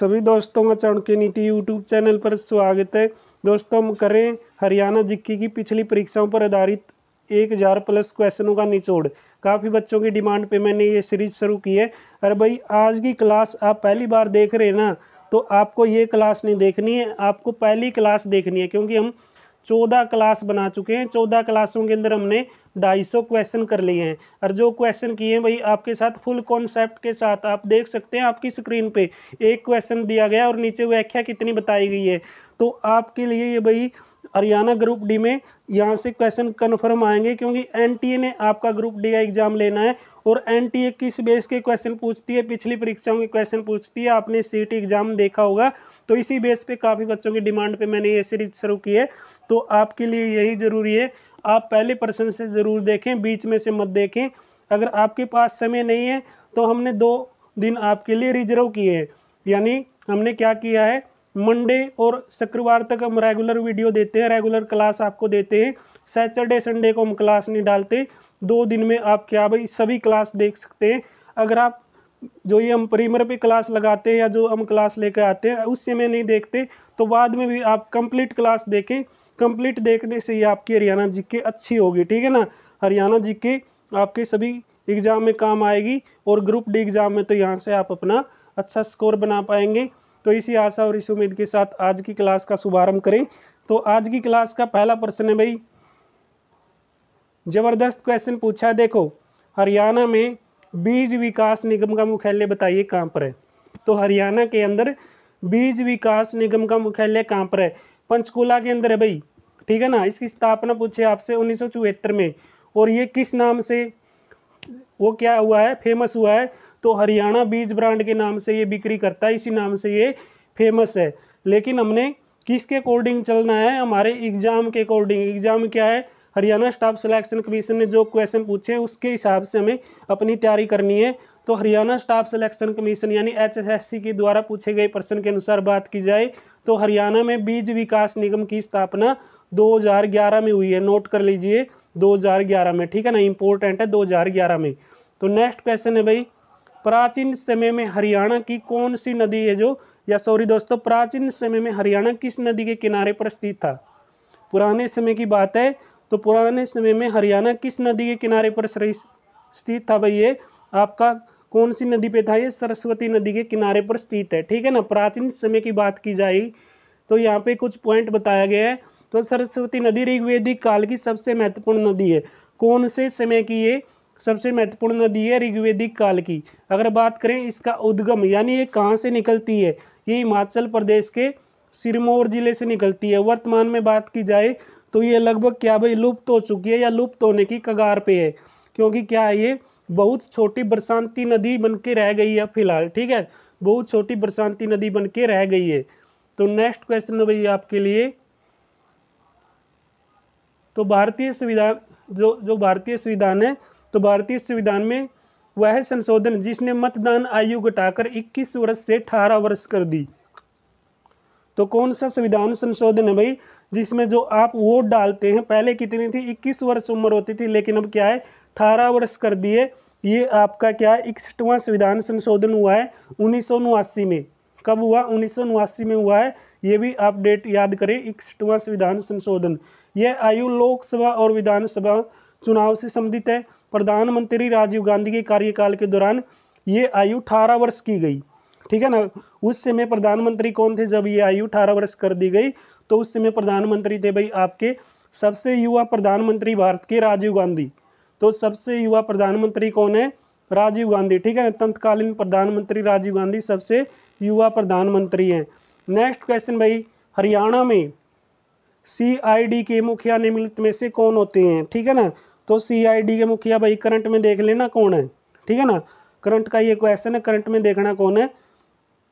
सभी दोस्तों का चरण नीति यूट्यूब चैनल पर स्वागत है दोस्तों हम करें हरियाणा जिक्की की पिछली परीक्षाओं पर आधारित एक हज़ार प्लस क्वेश्चनों का निचोड़ काफ़ी बच्चों की डिमांड पे मैंने ये सीरीज शुरू की है अरे भाई आज की क्लास आप पहली बार देख रहे हैं ना तो आपको ये क्लास नहीं देखनी है आपको पहली क्लास देखनी है क्योंकि हम चौदह क्लास बना चुके हैं चौदह क्लासों के अंदर हमने ढाई सौ क्वेश्चन कर लिए हैं और जो क्वेश्चन किए हैं भाई आपके साथ फुल कॉन्सेप्ट के साथ आप देख सकते हैं आपकी स्क्रीन पे एक क्वेश्चन दिया गया और नीचे व्याख्या कितनी बताई गई है तो आपके लिए ये भाई हरियाणा ग्रुप डी में यहाँ से क्वेश्चन कन्फर्म आएंगे क्योंकि एन ने आपका ग्रुप डी का एग्जाम लेना है और एन किस बेस के क्वेश्चन पूछती है पिछली परीक्षाओं के क्वेश्चन पूछती है आपने सीट एग्जाम देखा होगा तो इसी बेस पे काफ़ी बच्चों की डिमांड पे मैंने ये सीरीज शुरू की है तो आपके लिए यही ज़रूरी है आप पहले पर्सन से ज़रूर देखें बीच में से मत देखें अगर आपके पास समय नहीं है तो हमने दो दिन आपके लिए रिजर्व किए हैं यानी हमने क्या किया है मंडे और शुक्रवार तक हम रेगुलर वीडियो देते हैं रेगुलर क्लास आपको देते हैं सैटरडे संडे को हम क्लास नहीं डालते दो दिन में आप क्या भाई सभी क्लास देख सकते हैं अगर आप जो ये हम प्रीमियर पे क्लास लगाते हैं या जो हम क्लास लेकर आते हैं उस समय नहीं देखते तो बाद में भी आप कंप्लीट क्लास देखें कंप्लीट देखने से ही आपकी हरियाणा जी के अच्छी होगी ठीक है ना हरियाणा जी के आपके सभी एग्ज़ाम में काम आएगी और ग्रुप डी एग्ज़ाम में तो यहाँ से आप अपना अच्छा स्कोर बना पाएंगे तो इसी आशा और इस उम्मीद के साथ आज की क्लास का शुभारंभ करें तो आज की क्लास का पहला प्रश्न है भाई जबरदस्त क्वेश्चन पूछा है देखो हरियाणा में बीज विकास निगम का मुख्यालय बताइए कहाँ पर है तो हरियाणा के अंदर बीज विकास निगम का मुख्यालय कहाँ पर है पंचकूला के अंदर है भाई ठीक है ना इसकी स्थापना पूछे आपसे उन्नीस में और ये किस नाम से वो क्या हुआ है फेमस हुआ है तो हरियाणा बीज ब्रांड के नाम से ये बिक्री करता है इसी नाम से ये फेमस है लेकिन हमने किसके अकॉर्डिंग चलना है हमारे एग्ज़ाम के अकॉर्डिंग एग्ज़ाम क्या है हरियाणा स्टाफ सिलेक्शन कमीशन ने जो क्वेश्चन पूछे उसके हिसाब से हमें अपनी तैयारी करनी है तो हरियाणा स्टाफ सिलेक्शन कमीशन यानी एचएसएससी के द्वारा पूछे गए प्रश्न के अनुसार बात की जाए तो हरियाणा में बीज विकास निगम की स्थापना 2011 में हुई है नोट कर लीजिए 2011 में ठीक है ना इम्पोर्टेंट है 2011 में तो नेक्स्ट क्वेश्चन है भाई प्राचीन समय में हरियाणा की कौन सी नदी है जो या सॉरी दोस्तों प्राचीन समय में हरियाणा किस नदी के किनारे पर स्थित था पुराने समय की बात है तो पुराने समय में हरियाणा किस नदी के किनारे पर स्थित था भाई ये आपका कौन सी नदी पे था ये सरस्वती नदी के किनारे पर स्थित है ठीक है ना प्राचीन समय की बात की जाए तो यहाँ पे कुछ पॉइंट बताया गया है तो सरस्वती नदी ऋग्वेदिक काल की सबसे महत्वपूर्ण नदी है कौन से समय की ये सबसे महत्वपूर्ण नदी है ऋग्वेदिक काल की अगर बात करें इसका उद्गम यानी ये कहाँ से निकलती है ये हिमाचल प्रदेश के सिरमौर जिले से निकलती है वर्तमान में बात की जाए तो ये लगभग क्या भाई लुप्त हो चुकी है या लुप्त होने की कगार पे है क्योंकि क्या है ये बहुत छोटी बरसांति नदी बन के रह गई है फिलहाल ठीक है बहुत छोटी बरसांति नदी बन के रह गई है तो नेक्स्ट क्वेश्चन है भैया आपके लिए तो भारतीय संविधान जो जो भारतीय संविधान है तो भारतीय संविधान में वह संशोधन जिसने मतदान आयु घटाकर 21 वर्ष से 18 वर्ष कर दी तो कौन सा संविधान संशोधन है भाई जिसमें जो आप वोट डालते हैं पहले कितनी थी 21 वर्ष उम्र होती थी लेकिन अब क्या है 18 वर्ष कर दिए ये आपका क्या है इकसठवा संविधान संशोधन हुआ है उन्नीस में कब हुआ उन्नीस में हुआ है ये भी अपडेट याद करें इकसठवा संविधान संशोधन यह आयु लोकसभा और विधानसभा चुनाव से संबंधित है प्रधानमंत्री राजीव गांधी के कार्यकाल के दौरान ये आयु अठारह वर्ष की गई ठीक है ना उस समय प्रधानमंत्री कौन थे जब ये आयु अठारह वर्ष कर दी गई तो उस समय प्रधानमंत्री थे भाई आपके सबसे युवा प्रधानमंत्री भारत के राजीव गांधी तो सबसे युवा प्रधानमंत्री कौन है राजीव गांधी ठीक है तत्कालीन प्रधानमंत्री राजीव गांधी सबसे युवा प्रधानमंत्री हैं नेक्स्ट क्वेश्चन भाई हरियाणा में सी आई डी के मुखिया निम्नलिखित में से कौन होते हैं ठीक है ना तो सी के मुखिया भाई करंट में देख लेना कौन है ठीक है ना करंट का ये क्वेश्चन है करंट में देखना कौन है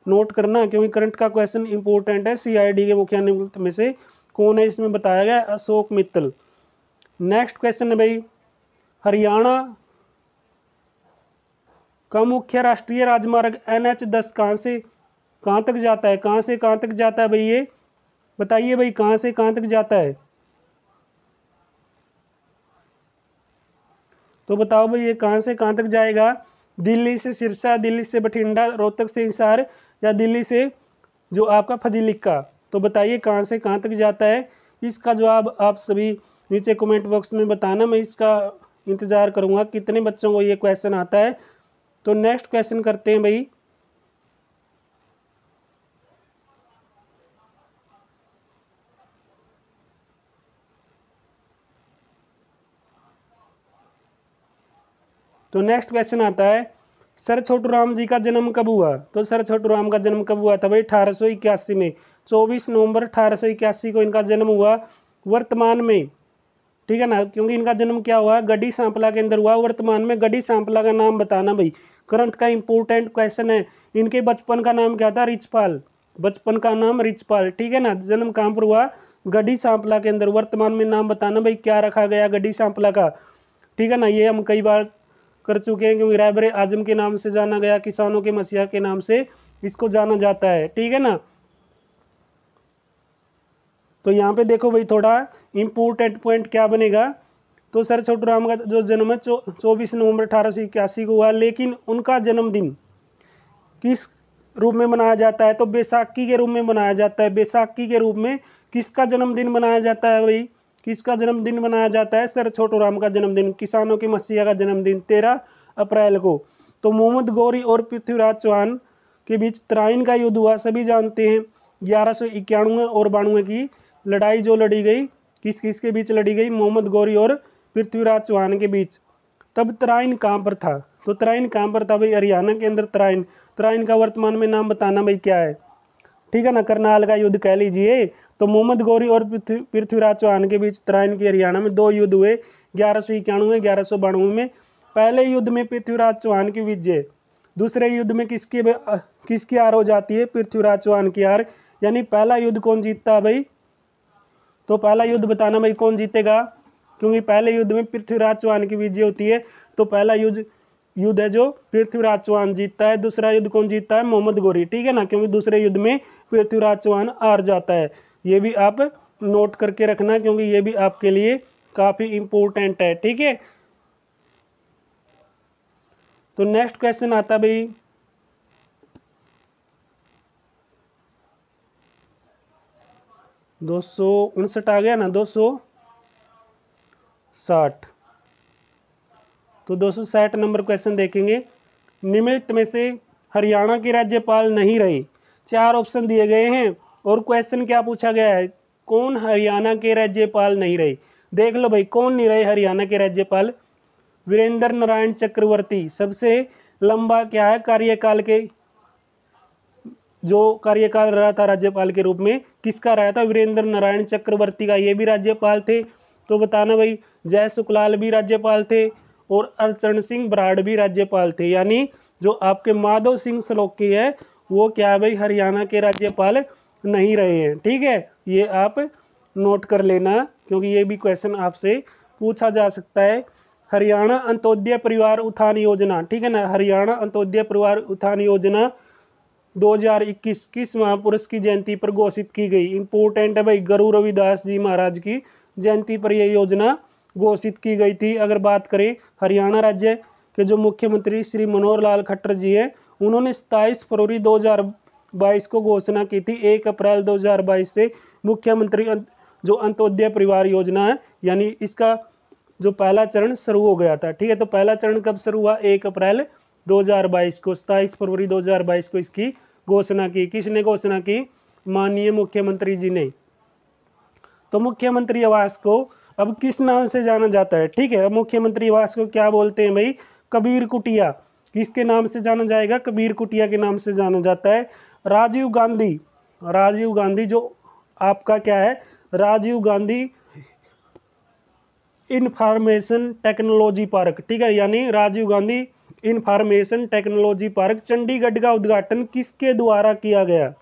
नोट करना क्योंकि करंट का क्वेश्चन इंपॉर्टेंट है सीआईडी के मुखिया निम्नलिखित में से कौन है इसमें बताया गया अशोक मित्तल नेक्स्ट क्वेश्चन है भाई हरियाणा का मुख्य राष्ट्रीय राजमार्ग एन एच दस कहाँ से कहाँ तक जाता है कहाँ से कहाँ तक जाता है भाई ये बताइए भाई कहाँ से कहाँ तक जाता है तो बताओ भाई ये कहाँ से कहाँ तक जाएगा दिल्ली से सिरसा दिल्ली से बठिंडा रोहतक से हिसार या दिल्ली से जो आपका फजिलिक्का तो बताइए कहाँ से कहाँ तक जाता है इसका जवाब आप सभी नीचे कमेंट बॉक्स में बताना मैं इसका इंतज़ार करूँगा कितने बच्चों को ये क्वेश्चन आता है तो नेक्स्ट क्वेश्चन करते हैं भाई तो नेक्स्ट क्वेश्चन आता है सर छोटू राम जी का जन्म कब हुआ तो सर छोटू राम का जन्म कब हुआ था भाई अठारह में चौबीस नवंबर अठारह को इनका जन्म हुआ वर्तमान में ठीक है ना क्योंकि इनका जन्म क्या हुआ गड्डी सांपला के अंदर हुआ वर्तमान में गड्डी सांपला का नाम बताना भाई करंट का इंपॉर्टेंट क्वेश्चन है इनके बचपन का नाम क्या था रिचपाल बचपन का नाम रिचपाल ठीक है ना जन्म कहाँ पर हुआ गड्डी सांपला के अंदर वर्तमान में नाम बताना भाई क्या रखा गया गड्डी सांपला का ठीक है ना ये हम कई बार कर चुके हैं क्योंकि रायबर आजम के नाम से जाना गया किसानों के मसीहा के नाम से इसको जाना जाता है ठीक है ना तो यहाँ पे देखो भाई थोड़ा इम्पोर्टेंट पॉइंट क्या बनेगा तो सर छोटू राम का जो जन्म है चौबीस नवंबर अठारह को हुआ लेकिन उनका जन्मदिन किस रूप में मनाया जाता है तो बैसाखी के रूप में मनाया जाता है बैसाखी के रूप में किसका जन्मदिन मनाया जाता है भाई किसका जन्मदिन मनाया जाता है सर छोटू राम का जन्मदिन किसानों के मसीहा का जन्मदिन तेरह अप्रैल को तो मोहम्मद गौरी और पृथ्वीराज चौहान के बीच तराइन का युद्ध हुआ सभी जानते हैं ग्यारह सौ इक्यानवे और बानवे की लड़ाई जो लड़ी गई किस किस के बीच लड़ी गई मोहम्मद गौरी और पृथ्वीराज चौहान के बीच तब तराइन कहाँ पर था तो तराइन कहाँ पर था भाई हरियाणा के अंदर तराइन तराइन का वर्तमान में नाम बताना भाई क्या है ठीक है ना करनाल का युद्ध कह लीजिए तो मोहम्मद गौरी और पृथ्वीराज चौहान के बीच तराइन की हरियाणा में दो युद्ध हुए ग्यारह सौ इक्यानवे ग्यारह सौ बानवे में पहले युद्ध में पृथ्वीराज चौहान की विजय दूसरे युद्ध में किसकी किसकी हार हो जाती है पृथ्वीराज चौहान की हार यानी पहला युद्ध कौन जीतता है भाई तो पहला युद्ध बताना भाई कौन जीतेगा क्योंकि पहले युद्ध में पृथ्वीराज चौहान की विजय होती है तो पहला युद्ध युद्ध है जो पृथ्वीराज चौहान जीतता है दूसरा युद्ध कौन जीतता है मोहम्मद गोरी ठीक है ना क्योंकि दूसरे युद्ध में पृथ्वीराज चौहान हार जाता है ये भी आप नोट करके रखना क्योंकि ये भी आपके लिए काफ़ी इम्पोर्टेंट है ठीक है तो नेक्स्ट क्वेश्चन आता भाई दो सौ उनसठ आ गया ना दो सौ साठ तो दो नंबर क्वेश्चन देखेंगे निम्नलिखित में से हरियाणा के राज्यपाल नहीं रहे चार ऑप्शन दिए गए हैं और क्वेश्चन क्या पूछा गया है कौन हरियाणा के राज्यपाल नहीं रहे देख लो भाई कौन नहीं रहे हरियाणा के राज्यपाल वीरेंद्र नारायण चक्रवर्ती सबसे लंबा क्या है कार्यकाल के जो कार्यकाल रहा था राज्यपाल के रूप में किसका रहा था वीरेंद्र नारायण चक्रवर्ती का ये भी राज्यपाल थे तो बताना भाई जय सुखलाल भी राज्यपाल थे और हरचरण सिंह बराड़ भी राज्यपाल थे यानी जो आपके माधव सिंह सलोकी है वो क्या है भाई हरियाणा के राज्यपाल नहीं रहे हैं ठीक है ये आप नोट कर लेना क्योंकि ये भी क्वेश्चन आपसे पूछा जा सकता है हरियाणा अंत्योदय परिवार उत्थान योजना ठीक है ना हरियाणा अंत्योदय परिवार उत्थान योजना 2021 किस महापुरुष की जयंती पर घोषित की गई इंपोर्टेंट है भाई गुरु रविदास जी महाराज की जयंती पर यह योजना घोषित की गई थी अगर बात करें हरियाणा राज्य के जो मुख्यमंत्री श्री मनोहर लाल खट्टर जी हैं उन्होंने सताईस फरवरी 2022 को घोषणा की थी एक अप्रैल 2022 से मुख्यमंत्री अं, जो अंत्योदय परिवार योजना है यानी इसका जो पहला चरण शुरू हो गया था ठीक है तो पहला चरण कब शुरू हुआ एक अप्रैल 2022 को सताईस फरवरी 2022 को इसकी घोषणा की किसने घोषणा की माननीय मुख्यमंत्री जी ने तो मुख्यमंत्री आवास को अब किस नाम से जाना जाता है ठीक है अब मुख्यमंत्री आवास को क्या बोलते हैं भाई कबीर कुटिया किसके नाम से जाना जाएगा कबीर कुटिया के नाम से जाना जाता है राजीव गांधी राजीव गांधी जो आपका क्या है Rajiv Gandhi information technology park ठीक है यानी Rajiv Gandhi information technology park Chandigarh का उद्घाटन किसके द्वारा किया गया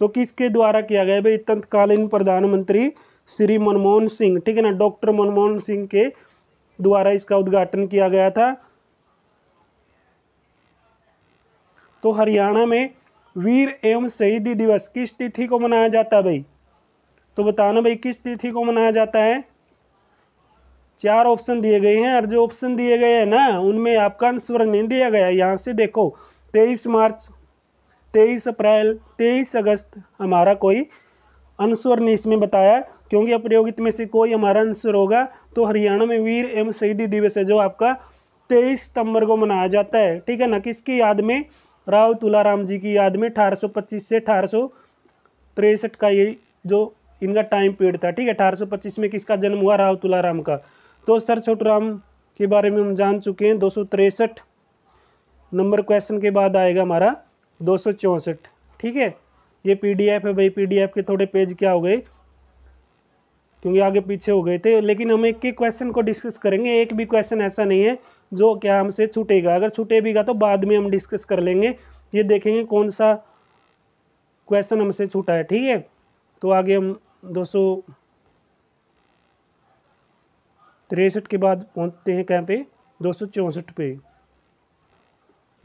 तो किसके द्वारा किया गया भाई तत्कालीन प्रधानमंत्री श्री मनमोहन सिंह ठीक है ना डॉक्टर मनमोहन सिंह के द्वारा इसका उद्घाटन किया गया था तो हरियाणा में वीर एवं शहीदी दिवस किस तिथि को मनाया जाता है भाई तो बताना भाई किस तिथि को मनाया जाता है चार ऑप्शन दिए गए हैं और जो ऑप्शन दिए गए हैं ना उनमें आपका आंसर नहीं दिया गया यहाँ से देखो तेईस मार्च तेईस अप्रैल तेईस अगस्त हमारा कोई अनुस्वर ने इसमें बताया क्योंकि अप्रयोगित में से कोई हमारा अनुस्वर होगा तो हरियाणा में वीर एवं शहीदी दिवस है जो आपका तेईस सितंबर को मनाया जाता है ठीक है ना किसकी याद में राव तुलाराम जी की याद में अठारह से अठारह का ये जो इनका टाइम पीरियड था ठीक है पच्चीस में किसका जन्म हुआ राव तुलाराम का तो सर छोटूराम के बारे में हम जान चुके हैं दो नंबर क्वेश्चन के बाद आएगा हमारा दो ठीक है ये पीडीएफ है भाई पीडीएफ के थोड़े पेज क्या हो गए क्योंकि आगे पीछे हो गए थे लेकिन हम एक एक क्वेश्चन को डिस्कस करेंगे एक भी क्वेश्चन ऐसा नहीं है जो क्या हमसे छूटेगा अगर छूटे भीगा तो बाद में हम डिस्कस कर लेंगे ये देखेंगे कौन सा क्वेश्चन हमसे छूटा है ठीक है तो आगे हम दो सौ तिरसठ के बाद पहुंचते हैं कहाँ पे दो सौ चौंसठ पे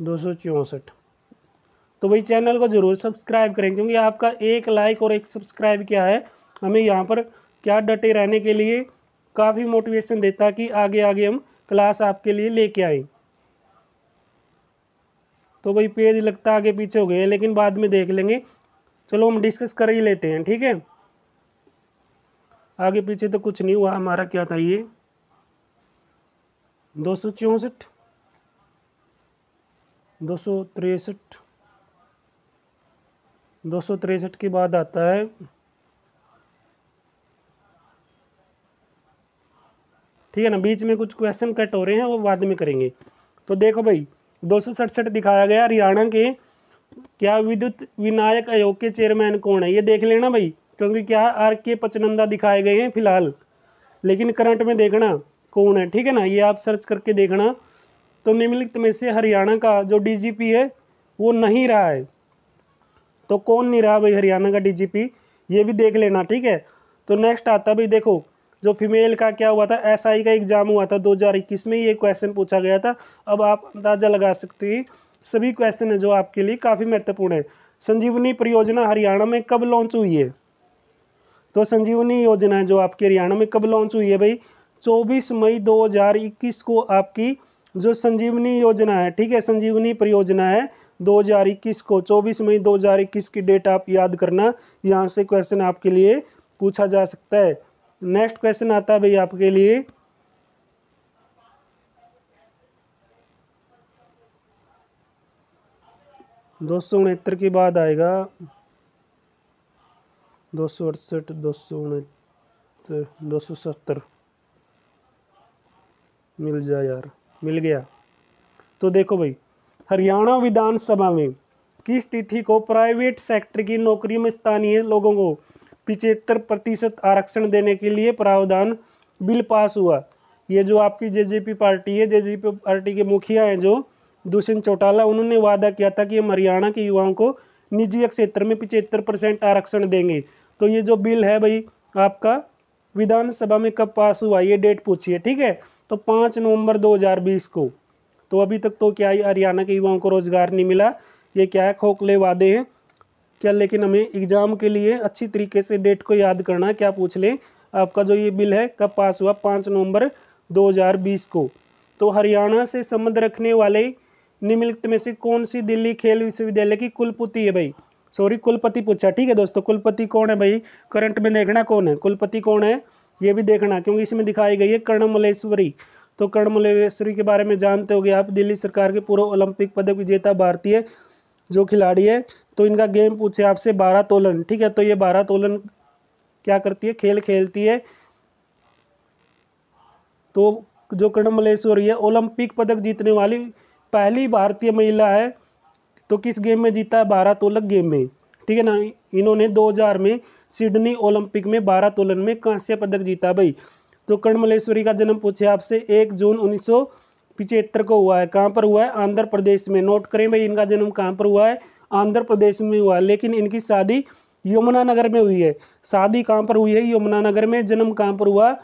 दो सौ चौंसठ तो वही चैनल को ज़रूर सब्सक्राइब करें क्योंकि आपका एक लाइक और एक सब्सक्राइब क्या है हमें यहाँ पर क्या डटे रहने के लिए काफ़ी मोटिवेशन देता कि आगे आगे हम क्लास आपके लिए लेके आए तो भाई पेज लगता आगे पीछे हो गए लेकिन बाद में देख लेंगे चलो हम डिस्कस कर ही लेते हैं ठीक है आगे पीछे तो कुछ नहीं हुआ हमारा क्या था ये दो सौ चौसठ दो सौ तिरसठ दो सौ तिरसठ के बाद आता है ठीक है ना बीच में कुछ क्वेश्चन कट हो रहे हैं वो बाद में करेंगे तो देखो भाई दो सौ सड़सठ दिखाया गया हरियाणा के क्या विद्युत विनायक आयोग के चेयरमैन कौन है ये देख लेना भाई क्योंकि क्या आर के पचनंदा दिखाए गए हैं फिलहाल लेकिन करंट में देखना कौन है ठीक है ना ये आप सर्च करके देखना तो निम्नलिखित में से हरियाणा का जो डीजीपी है वो नहीं रहा है तो कौन नहीं रहा भाई हरियाणा का डीजीपी ये भी देख लेना ठीक है तो नेक्स्ट आता भाई देखो जो फीमेल का क्या हुआ था एसआई का एग्ज़ाम हुआ था 2021 में ये क्वेश्चन पूछा गया था अब आप अंदाज़ा लगा सकते हैं सभी क्वेश्चन है जो आपके लिए काफ़ी महत्वपूर्ण है संजीवनी परियोजना हरियाणा में कब लॉन्च हुई है तो संजीवनी योजना जो आपके हरियाणा में कब लॉन्च हुई है भाई 24 मई 2021 को आपकी जो संजीवनी योजना है ठीक है संजीवनी परियोजना है 2021 को 24 मई 2021 की डेट आप याद करना यहाँ से क्वेश्चन आपके लिए पूछा जा सकता है नेक्स्ट क्वेश्चन आता है भाई आपके लिए दो सौ उनहत्तर के बाद आएगा दो सौ अड़सठ दो सौ उनहत्तर दो सौ सत्तर मिल जाए यार मिल गया तो देखो भाई हरियाणा विधानसभा में किस तिथि को प्राइवेट सेक्टर की नौकरी में स्थानीय लोगों को पिचहत्तर प्रतिशत आरक्षण देने के लिए प्रावधान बिल पास हुआ ये जो आपकी जेजेपी पार्टी है जेजेपी पार्टी के मुखिया हैं जो दुष्यंत चौटाला उन्होंने वादा किया था कि हम हरियाणा के युवाओं को निजी क्षेत्र में पिचहत्तर परसेंट आरक्षण देंगे तो ये जो बिल है भाई आपका विधानसभा में कब पास हुआ ये डेट पूछिए ठीक है तो पाँच नवंबर 2020 को तो अभी तक तो क्या हरियाणा के युवाओं को रोजगार नहीं मिला ये क्या है खोखले वादे हैं क्या लेकिन हमें एग्जाम के लिए अच्छी तरीके से डेट को याद करना क्या पूछ लें आपका जो ये बिल है कब पास हुआ पाँच नवंबर 2020 को तो हरियाणा से संबंध रखने वाले निम्नलिखित में से कौन सी दिल्ली खेल विश्वविद्यालय की कुलपति है भाई सॉरी कुलपति पूछा ठीक है दोस्तों कुलपति कौन है भाई करंट में देखना कौन है कुलपति कौन है ये भी देखना क्योंकि इसमें दिखाई गई है कर्णमलेश्वरी तो कर्णमलेश्वरी के बारे में जानते हो आप दिल्ली सरकार के पूर्व ओलंपिक पदक विजेता भारतीय जो खिलाड़ी है तो इनका गेम पूछे आपसे बारह तोलन ठीक है तो ये बारह तोलन क्या करती है खेल खेलती है तो जो कर्णमलेश्वरी है ओलंपिक पदक जीतने वाली पहली भारतीय महिला है तो किस गेम में जीता है बारह तोलक गेम में ठीक है ना इन्होंने 2000 में सिडनी ओलंपिक में बारह तोलन में कांस्य पदक जीता भाई तो कर्णमलेश्वरी का जन्म पूछे आपसे एक जून उन्नीस को हुआ है कहाँ पर हुआ है आंध्र प्रदेश में नोट करें भाई इनका जन्म कहाँ पर हुआ है आंध्र प्रदेश में हुआ है लेकिन इनकी शादी यमुनानगर में हुई है शादी कहाँ पर हुई है यमुनानगर में जन्म कहाँ पर हुआ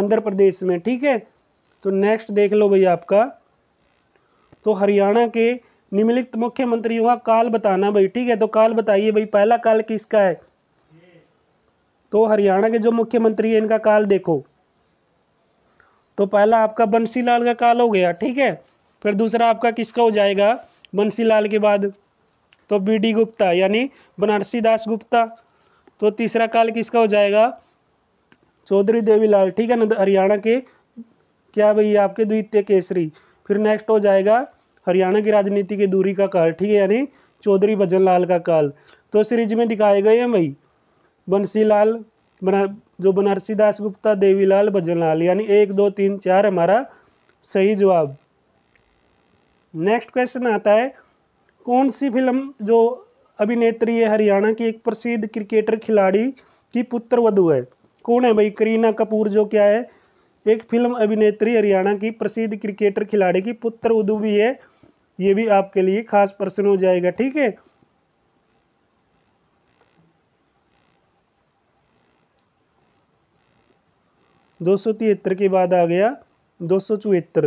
आंध्र प्रदेश में ठीक है तो नेक्स्ट देख लो भाई आपका तो हरियाणा के निम्नलिखित मुख्यमंत्रियों का काल बताना भाई ठीक है तो काल बताइए भाई पहला काल किसका है तो हरियाणा के जो मुख्यमंत्री है इनका काल देखो तो पहला आपका बंसीलाल का काल हो गया ठीक है फिर दूसरा आपका किसका हो जाएगा बंसीलाल के बाद तो बी डी गुप्ता यानी बनारसी दास गुप्ता तो तीसरा काल किसका हो जाएगा चौधरी देवीलाल ठीक है ना तो हरियाणा के क्या भैया आपके द्वितीय केसरी फिर नेक्स्ट हो जाएगा हरियाणा की राजनीति की दूरी का काल ठीक है यानी चौधरी भजन लाल का काल तो सीरीज में दिखाए गए हैं भाई बंसी लाल बना जो बनारसी दास गुप्ता देवीलाल भजन लाल यानी एक दो तीन चार हमारा सही जवाब नेक्स्ट क्वेश्चन आता है कौन सी फिल्म जो अभिनेत्री है हरियाणा की एक प्रसिद्ध क्रिकेटर खिलाड़ी की पुत्र वधु है कौन है भाई करीना कपूर जो क्या है एक फिल्म अभिनेत्री हरियाणा की प्रसिद्ध क्रिकेटर खिलाड़ी की पुत्र वधु भी है ये भी आपके लिए खास प्रश्न हो जाएगा ठीक है दो सौ तिहत्तर के बाद आ गया दो सौ चौहत्तर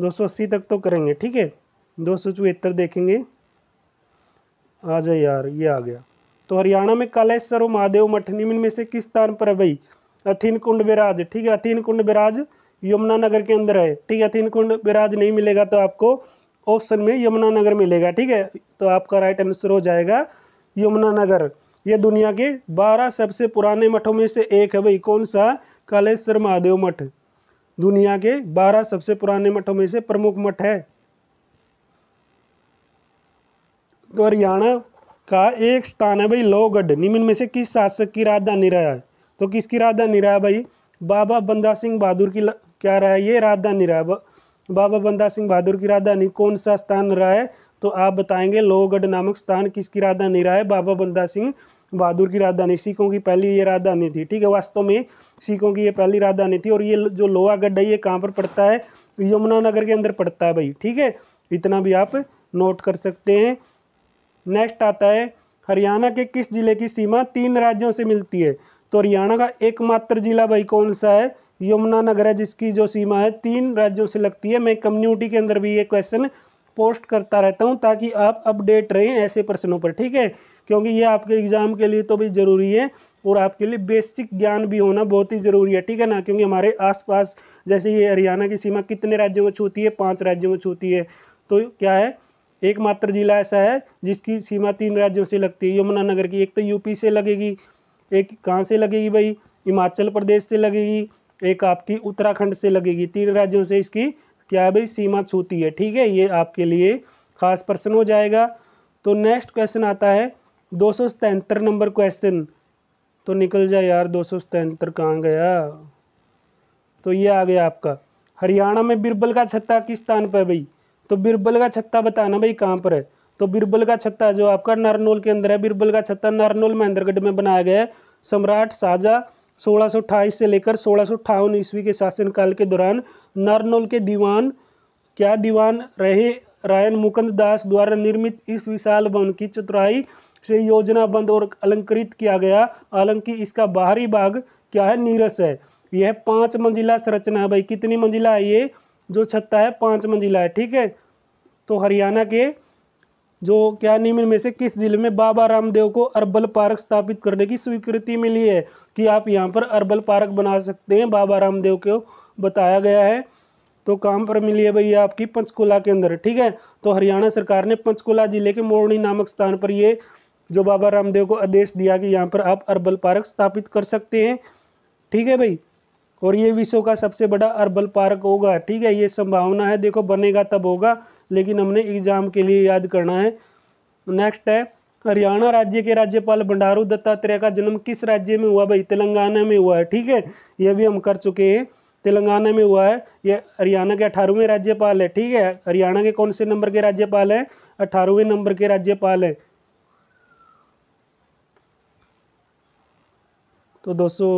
दो सौ अस्सी तक तो करेंगे ठीक है दो सौ चौहत्तर देखेंगे आ जाए यार ये आ गया तो हरियाणा में कालेश्वर महादेव मठ निम्न में से किस स्थान पर है भाई अथीन कुंड विराज ठीक है अथीन कुंड विराज यमुनानगर के अंदर है ठीक है तीन कुंड बिराज नहीं मिलेगा तो आपको ऑप्शन में यमुनानगर मिलेगा ठीक है तो आपका राइट आंसर हो जाएगा यमुनानगर ये दुनिया के बारह सबसे पुराने मठों में से एक है भाई कौन सा कालेश्वर महादेव मठ दुनिया के बारह सबसे पुराने मठों में से प्रमुख मठ है तो हरियाणा का एक स्थान है भाई लोहगढ़ निम्न में से किस शासक की राजधानी रहा है तो किसकी राजधानी रहा है भाई बाबा बंदा सिंह बहादुर की क्या रहा है ये राजधानी रहा बाबा बंदा सिंह बहादुर की राजधानी कौन सा स्थान रहा है तो आप बताएंगे लोहगढ़ नामक स्थान किसकी राजधानी रहा है बाबा बंदा सिंह बहादुर की राजधानी सिखों की पहली ये राजधानी थी ठीक है वास्तव में सिखों की ये पहली राजधानी थी और ये जो लोहागढ़ है ये कहाँ पर पड़ता है यमुनानगर के अंदर पड़ता है भाई ठीक है इतना भी आप नोट कर सकते हैं नेक्स्ट आता है हरियाणा के किस जिले की सीमा तीन राज्यों से मिलती है तो हरियाणा का एकमात्र जिला भाई कौन सा है यमुनानगर है जिसकी जो सीमा है तीन राज्यों से लगती है मैं कम्युनिटी के अंदर भी ये क्वेश्चन पोस्ट करता रहता हूँ ताकि आप अपडेट रहें ऐसे प्रश्नों पर ठीक है क्योंकि ये आपके एग्ज़ाम के लिए तो भी ज़रूरी है और आपके लिए बेसिक ज्ञान भी होना बहुत ही ज़रूरी है ठीक है ना क्योंकि हमारे आसपास जैसे ये हरियाणा की सीमा कितने राज्यों को छूती है पाँच राज्यों को छूती है तो क्या है एकमात्र जिला ऐसा है जिसकी सीमा तीन राज्यों से लगती है यमुनानगर की एक तो यूपी से लगेगी एक कहाँ से लगेगी भाई हिमाचल प्रदेश से लगेगी एक आपकी उत्तराखंड से लगेगी तीन राज्यों से इसकी क्या भाई सीमा छूती है ठीक है ये आपके लिए खास प्रश्न हो जाएगा तो नेक्स्ट क्वेश्चन आता है दो नंबर क्वेश्चन तो निकल जाए यार दो सौ कहाँ गया तो ये आ गया आपका हरियाणा में बिरबल का छत्ता किस स्थान पर है भाई तो बिरबल का छत्ता बताना भाई कहाँ पर है तो बिरबल का छत्ता जो आपका नारनोल के अंदर है बिरबल का छत्ता नारनोल महेंद्रगढ़ में बनाया गया है सम्राट साजा सोलह से लेकर सोलह ईस्वी के शासनकाल के दौरान नरनोल के दीवान क्या दीवान रहे रायन मुकुंद दास द्वारा निर्मित इस विशाल भवन की चतुराई से योजनाबंद और अलंकृत किया गया हालांकि इसका बाहरी भाग क्या है नीरस है यह पाँच मंजिला संरचना है भाई कितनी मंजिला है ये जो छत्ता है पाँच मंजिला है ठीक है तो हरियाणा के जो क्या निम्न में से किस जिले में बाबा रामदेव को अर्बल पार्क स्थापित करने की स्वीकृति मिली है कि आप यहाँ पर अर्बल पार्क बना सकते हैं बाबा रामदेव को बताया गया है तो काम पर मिली है भैया आपकी पंचकुला के अंदर ठीक है तो हरियाणा सरकार ने पंचकुला जिले के मोरनी नामक स्थान पर ये जो बाबा रामदेव को आदेश दिया कि यहाँ पर आप अर्बल पार्क स्थापित कर सकते हैं ठीक है भाई और ये विश्व का सबसे बड़ा अर्बल पार्क होगा ठीक है ये संभावना है देखो बनेगा तब होगा लेकिन हमने एग्जाम के लिए याद करना है नेक्स्ट है हरियाणा राज्य के राज्यपाल बंडारू दत्तात्रेय का जन्म किस राज्य में हुआ भाई तेलंगाना में हुआ है ठीक है ये भी हम कर चुके हैं तेलंगाना में हुआ है ये हरियाणा के अठारहवें राज्यपाल है ठीक है हरियाणा के कौन से नंबर के राज्यपाल है अठारहवें नंबर के राज्यपाल है तो दोस्तों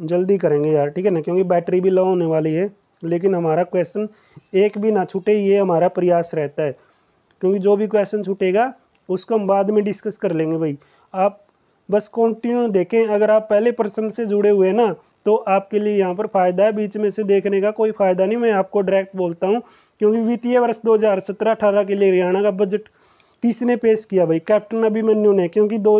जल्दी करेंगे यार ठीक है ना क्योंकि बैटरी भी लो होने वाली है लेकिन हमारा क्वेश्चन एक भी ना छूटे ये हमारा प्रयास रहता है क्योंकि जो भी क्वेश्चन छूटेगा उसको हम बाद में डिस्कस कर लेंगे भाई आप बस कंटिन्यू देखें अगर आप पहले पर्सन से जुड़े हुए हैं ना तो आपके लिए यहाँ पर फ़ायदा है बीच में से देखने का कोई फ़ायदा नहीं मैं आपको डायरेक्ट बोलता हूँ क्योंकि वित्तीय वर्ष दो हज़ार के लिए हरियाणा का बजट किसने पेश किया भाई कैप्टन अभिमन्यु ने क्योंकि दो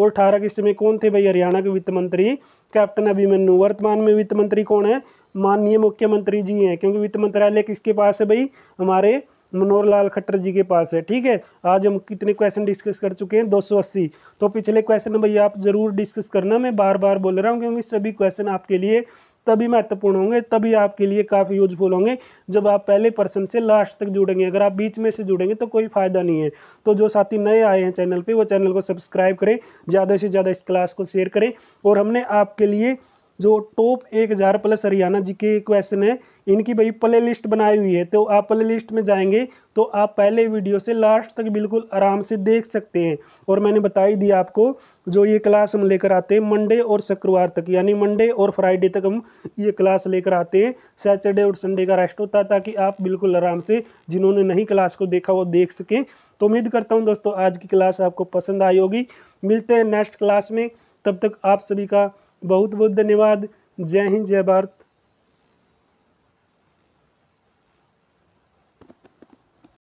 और अठारह के समय कौन थे भाई हरियाणा के वित्त मंत्री कैप्टन अभिमन्यु वर्तमान में वित्त मंत्री कौन है माननीय मुख्यमंत्री जी हैं क्योंकि वित्त मंत्रालय किसके पास है भाई हमारे मनोहर लाल खट्टर जी के पास है ठीक है आज हम कितने क्वेश्चन डिस्कस कर चुके हैं 280 तो पिछले क्वेश्चन भाई आप जरूर डिस्कस करना मैं बार बार बोल रहा हूँ क्योंकि सभी क्वेश्चन आपके लिए तभी महत्वपूर्ण होंगे तभी आपके लिए काफ़ी यूजफुल होंगे जब आप पहले पर्सन से लास्ट तक जुड़ेंगे अगर आप बीच में से जुड़ेंगे तो कोई फ़ायदा नहीं है तो जो साथी नए आए हैं चैनल पर वो चैनल को सब्सक्राइब करें ज़्यादा से ज़्यादा इस क्लास को शेयर करें और हमने आपके लिए जो टॉप एक हज़ार प्लस हरियाणा जी के क्वेश्चन है इनकी भाई प्ले लिस्ट बनाई हुई है तो आप प्ले लिस्ट में जाएंगे तो आप पहले वीडियो से लास्ट तक बिल्कुल आराम से देख सकते हैं और मैंने बता ही दिया आपको जो ये क्लास हम लेकर आते हैं मंडे और शुक्रवार तक यानी मंडे और फ्राइडे तक हम ये क्लास लेकर आते हैं सैटरडे और संडे का रेस्ट होता है ताकि आप बिल्कुल आराम से जिन्होंने नहीं क्लास को देखा वो देख सकें तो उम्मीद करता हूँ दोस्तों आज की क्लास आपको पसंद आई होगी मिलते हैं नेक्स्ट क्लास में तब तक आप सभी का बहुत बहुत धन्यवाद जय हिंद जय भारत